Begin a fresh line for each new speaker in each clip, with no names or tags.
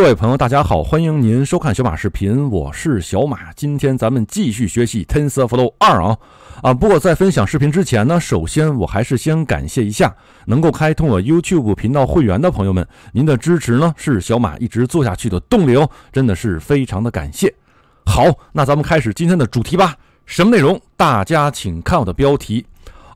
各位朋友，大家好，欢迎您收看小马视频，我是小马。今天咱们继续学习 TensorFlow 二啊啊！不过在分享视频之前呢，首先我还是先感谢一下能够开通我 YouTube 频道会员的朋友们，您的支持呢是小马一直做下去的动力哦，真的是非常的感谢。好，那咱们开始今天的主题吧。什么内容？大家请看我的标题：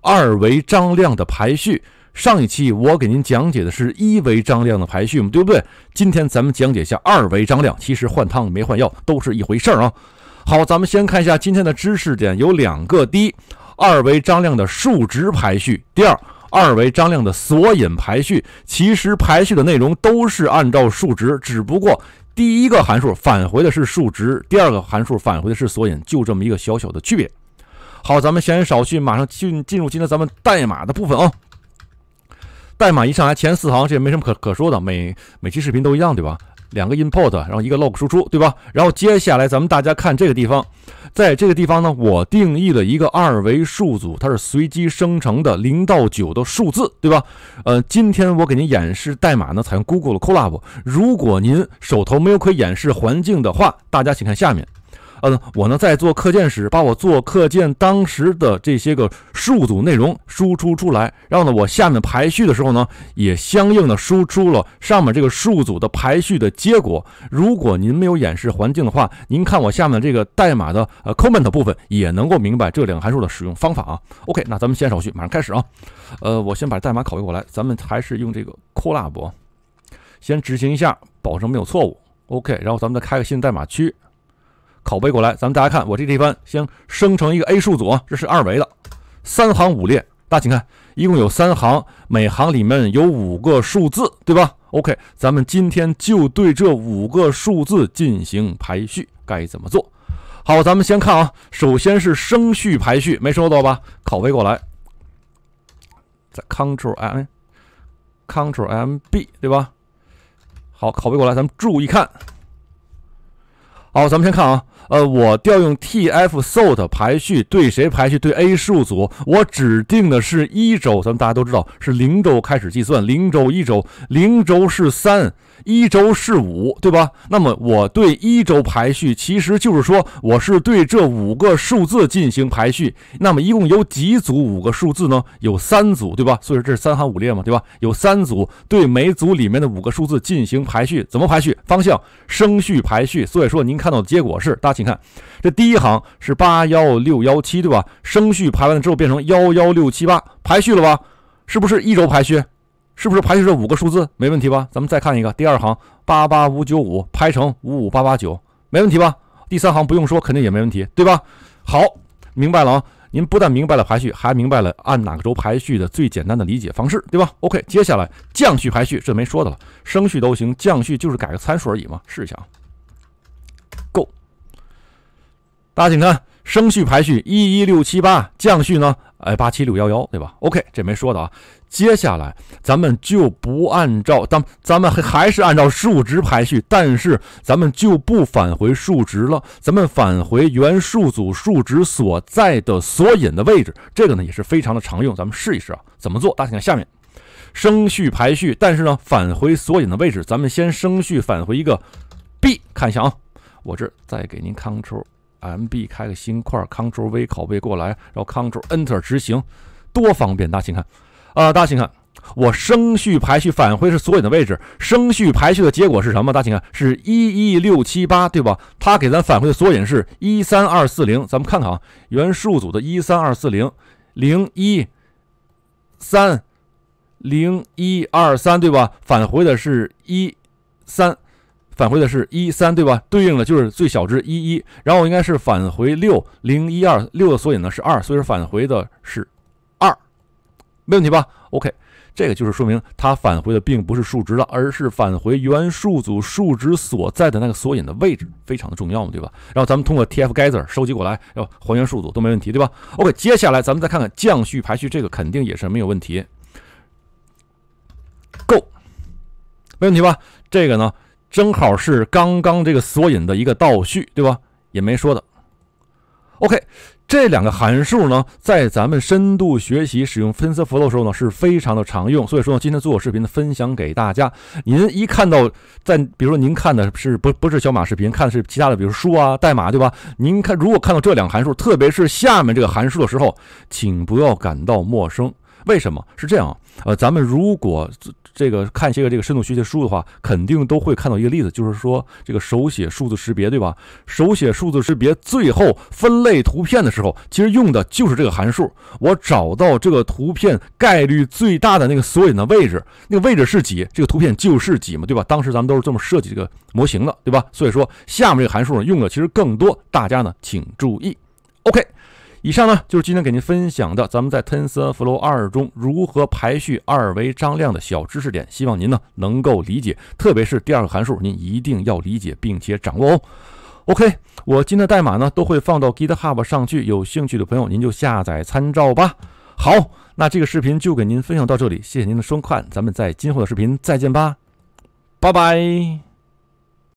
二维张量的排序。上一期我给您讲解的是一维张量的排序嘛，对不对？今天咱们讲解一下二维张量，其实换汤没换药都是一回事儿啊。好，咱们先看一下今天的知识点有两个：第一，二维张量的数值排序；第二，二维张量的索引排序。其实排序的内容都是按照数值，只不过第一个函数返回的是数值，第二个函数返回的是索引，就这么一个小小的区别。好，咱们闲言少叙，马上进进入今天咱们代码的部分啊。代码一上来前四行这也没什么可可说的，每每期视频都一样对吧？两个 import，然后一个 log 输出对吧？然后接下来咱们大家看这个地方，在这个地方呢，我定义了一个二维数组，它是随机生成的零到九的数字对吧？呃，今天我给您演示代码呢，采用 Google 的 Colab。如果您手头没有可演示环境的话，大家请看下面。呃，我呢在做课件时，把我做课件当时的这些个数组内容输出出来，然后呢，我下面排序的时候呢，也相应的输出了上面这个数组的排序的结果。如果您没有演示环境的话，您看我下面这个代码的呃 comment 部分，也能够明白这两个函数的使用方法啊。OK，那咱们先手续，马上开始啊。呃，我先把代码拷贝过来，咱们还是用这个 colab，先执行一下，保证没有错误。OK，然后咱们再开个新的代码区。拷贝过来，咱们大家看，我这地方先生成一个 A 数组，这是二维的，三行五列。大家请看，一共有三行，每行里面有五个数字，对吧？OK，咱们今天就对这五个数字进行排序，该怎么做？好，咱们先看啊，首先是升序排序，没收到吧？拷贝过来，在 c t r l m c t r l M B，对吧？好，拷贝过来，咱们注意看。好，咱们先看啊，呃，我调用 T F Sort 排序，对谁排序？对 A 数组，我指定的是一周。咱们大家都知道是零周开始计算，零周、一周、零周是三，一周是五，对吧？那么我对一周排序，其实就是说我是对这五个数字进行排序。那么一共有几组五个数字呢？有三组，对吧？所以说这是三行五列嘛，对吧？有三组，对每组里面的五个数字进行排序，怎么排序？方向升序排序。所以说您看。看到的结果是，大家请看，这第一行是八幺六幺七，对吧？升序排完了之后变成幺幺六七八，排序了吧？是不是一轴排序？是不是排序这五个数字？没问题吧？咱们再看一个，第二行八八五九五排成五五八八九，没问题吧？第三行不用说，肯定也没问题，对吧？好，明白了啊！您不但明白了排序，还明白了按哪个轴排序的最简单的理解方式，对吧？OK，接下来降序排序这没说的了，升序都行，降序就是改个参数而已嘛，试一下。大家请看升序排序一一六七八，降序呢哎八七六幺幺，对吧？OK，这没说的啊。接下来咱们就不按照，当，咱们还是按照数值排序，但是咱们就不返回数值了，咱们返回原数组数值所在的索引的位置。这个呢也是非常的常用，咱们试一试啊，怎么做？大家请看下面升序排序，但是呢返回索引的位置，咱们先升序返回一个 B，看一下啊，我这再给您 Ctrl MB 开个新块 c t r l V 拷贝过来，然后 c t r l Enter 执行，多方便！大家请看啊，大家请看，我升序排序返回是索引的位置，升序排序的结果是什么？大家请看，是一一六七八，对吧？它给咱返回的索引是一三二四零，咱们看看啊，原数组的一三二四零零一三零一二三，对吧？返回的是一三。返回的是一三对吧？对应的就是最小值一一。然后应该是返回六零一二六的索引呢是二，所以说返回的是二，没问题吧？OK，这个就是说明它返回的并不是数值了，而是返回原数组数值所在的那个索引的位置，非常的重要嘛，对吧？然后咱们通过 TF Gather 收集过来要还原数组都没问题，对吧？OK，接下来咱们再看看降序排序，这个肯定也是没有问题，g o 没问题吧？这个呢？正好是刚刚这个索引的一个倒叙，对吧？也没说的。OK，这两个函数呢，在咱们深度学习使用分词 flow 的时候呢，是非常的常用。所以说呢，今天做视频分享给大家。您一看到，在比如说您看的是不不是小马视频，看的是其他的，比如书啊、代码，对吧？您看如果看到这两个函数，特别是下面这个函数的时候，请不要感到陌生。为什么是这样？呃，咱们如果。这个看一些个这个深度学习书的话，肯定都会看到一个例子，就是说这个手写数字识别，对吧？手写数字识别最后分类图片的时候，其实用的就是这个函数。我找到这个图片概率最大的那个索引的位置，那个位置是几，这个图片就是几嘛，对吧？当时咱们都是这么设计这个模型的，对吧？所以说下面这个函数呢，用的其实更多，大家呢请注意。OK。以上呢就是今天给您分享的，咱们在 TensorFlow 二中如何排序二维张量的小知识点，希望您呢能够理解，特别是第二个函数，您一定要理解并且掌握哦。OK，我今天的代码呢都会放到 GitHub 上去，有兴趣的朋友您就下载参照吧。好，那这个视频就给您分享到这里，谢谢您的收看，咱们在今后的视频再见吧，拜拜。